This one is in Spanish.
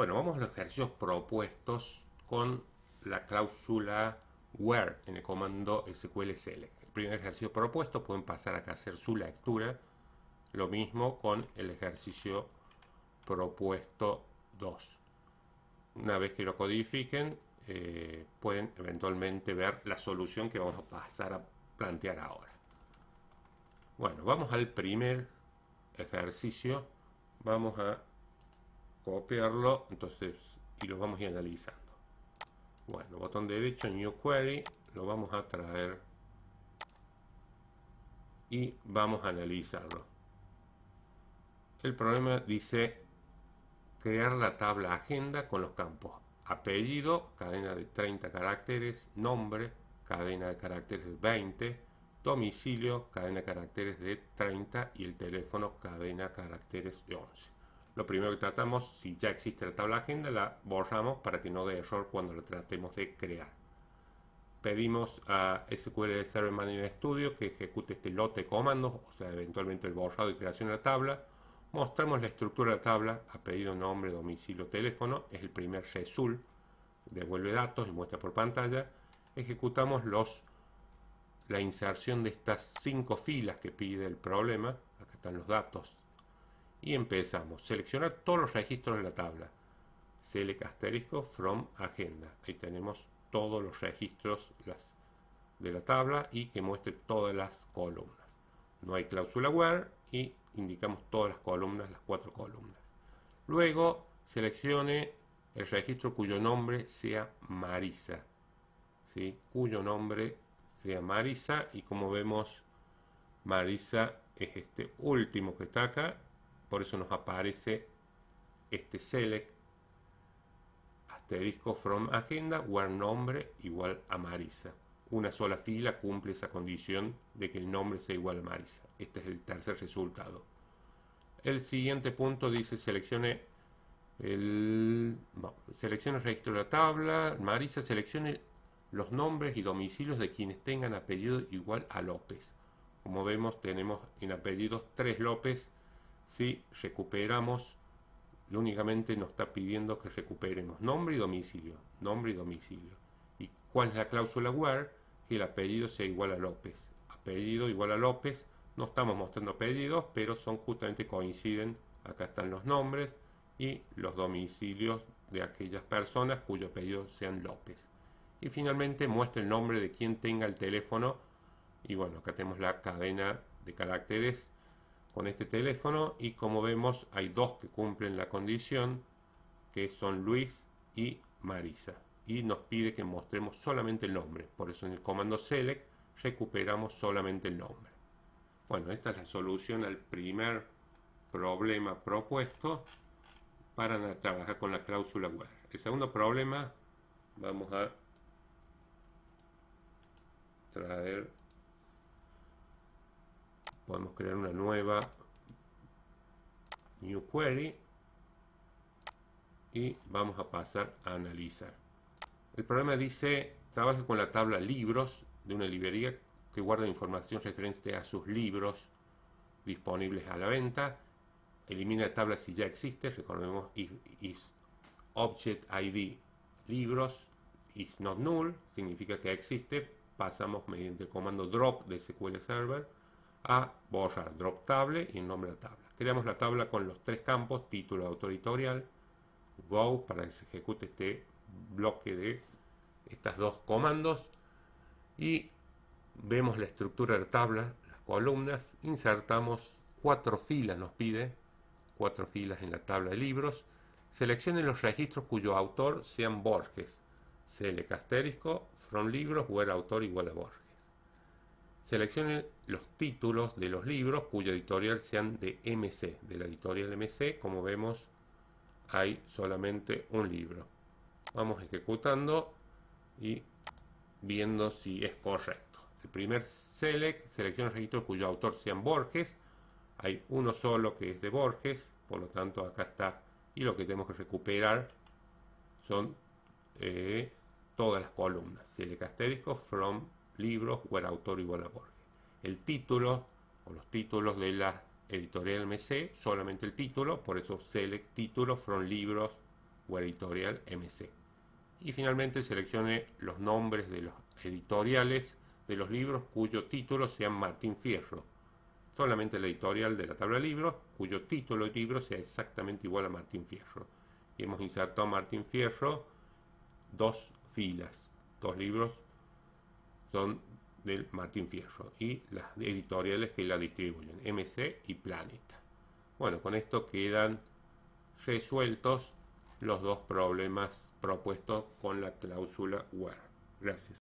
Bueno, vamos a los ejercicios propuestos con la cláusula where en el comando SQL select. El primer ejercicio propuesto pueden pasar acá a hacer su lectura. Lo mismo con el ejercicio propuesto 2. Una vez que lo codifiquen, eh, pueden eventualmente ver la solución que vamos a pasar a plantear ahora. Bueno, vamos al primer ejercicio. Vamos a copiarlo, entonces, y lo vamos a ir analizando. Bueno, botón derecho, New Query, lo vamos a traer y vamos a analizarlo. El problema dice crear la tabla agenda con los campos apellido, cadena de 30 caracteres, nombre, cadena de caracteres 20, domicilio, cadena de caracteres de 30 y el teléfono, cadena caracteres de 11 lo primero que tratamos, si ya existe la tabla agenda, la borramos para que no dé error cuando la tratemos de crear. Pedimos a SQL Server Management Studio que ejecute este lote de comandos, o sea, eventualmente el borrado y creación de la tabla. Mostramos la estructura de la tabla, apellido, nombre, domicilio, teléfono, es el primer resul, devuelve datos y muestra por pantalla. Ejecutamos los, la inserción de estas cinco filas que pide el problema, acá están los datos y empezamos. Seleccionar todos los registros de la tabla. Select asterisco from agenda. Ahí tenemos todos los registros de la tabla y que muestre todas las columnas. No hay cláusula where y indicamos todas las columnas, las cuatro columnas. Luego seleccione el registro cuyo nombre sea Marisa. ¿sí? Cuyo nombre sea Marisa y como vemos Marisa es este último que está acá por eso nos aparece este select asterisco from agenda where nombre igual a Marisa. Una sola fila cumple esa condición de que el nombre sea igual a Marisa. Este es el tercer resultado. El siguiente punto dice seleccione el seleccione registro de la tabla. Marisa seleccione los nombres y domicilios de quienes tengan apellido igual a López. Como vemos tenemos en apellidos tres López si recuperamos, únicamente nos está pidiendo que recuperemos nombre y domicilio, nombre y domicilio. ¿Y cuál es la cláusula where? Que el apellido sea igual a López. Apellido igual a López, no estamos mostrando apellidos, pero son justamente coinciden, acá están los nombres y los domicilios de aquellas personas cuyo apellido sean López. Y finalmente muestra el nombre de quien tenga el teléfono y bueno, acá tenemos la cadena de caracteres con este teléfono y como vemos hay dos que cumplen la condición que son Luis y Marisa y nos pide que mostremos solamente el nombre por eso en el comando select recuperamos solamente el nombre bueno esta es la solución al primer problema propuesto para trabajar con la cláusula where el segundo problema vamos a podemos crear una nueva new query y vamos a pasar a analizar. El problema dice, trabaje con la tabla libros de una librería que guarda información referente a sus libros disponibles a la venta. Elimina la tabla si ya existe, recordemos is, object ID libros is not null, significa que existe. Pasamos mediante el comando drop de SQL Server a borrar drop table y nombre de la tabla. Creamos la tabla con los tres campos, título, autor editorial, go para que se ejecute este bloque de estas dos comandos y vemos la estructura de la tabla, las columnas, insertamos cuatro filas nos pide, cuatro filas en la tabla de libros, seleccione los registros cuyo autor sean Borges, select asterisco, from libros, where autor igual a Borges. Seleccione los títulos de los libros cuyo editorial sean de MC, de la editorial MC. Como vemos, hay solamente un libro. Vamos ejecutando y viendo si es correcto. El primer select selecciona el registro cuyo autor sean Borges. Hay uno solo que es de Borges, por lo tanto acá está. Y lo que tenemos que recuperar son eh, todas las columnas. Select asterisco from libros o el autor igual a Borges. El título o los títulos de la editorial MC, solamente el título, por eso select títulos from libros o editorial MC. Y finalmente seleccione los nombres de los editoriales de los libros cuyo título sea Martín Fierro. Solamente la editorial de la tabla de libros cuyo título de libro sea exactamente igual a Martín Fierro. Y hemos insertado Martín Fierro dos filas, dos libros son del Martín Fierro y las editoriales que la distribuyen, MC y Planeta. Bueno, con esto quedan resueltos los dos problemas propuestos con la cláusula WER. Gracias.